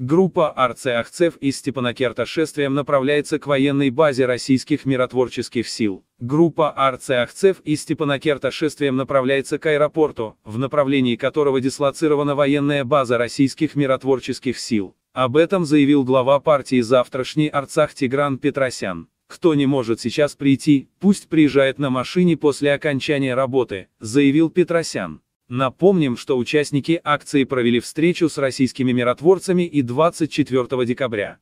Группа арцеахцев из Степанакерта шествием направляется к военной базе российских миротворческих сил. Группа арцеахцев из Степанакерта шествием направляется к аэропорту, в направлении которого дислоцирована военная база российских миротворческих сил. Об этом заявил глава партии «Завтрашний Арцах» Тигран Петросян. «Кто не может сейчас прийти, пусть приезжает на машине после окончания работы», заявил Петросян. Напомним, что участники акции провели встречу с российскими миротворцами и 24 декабря.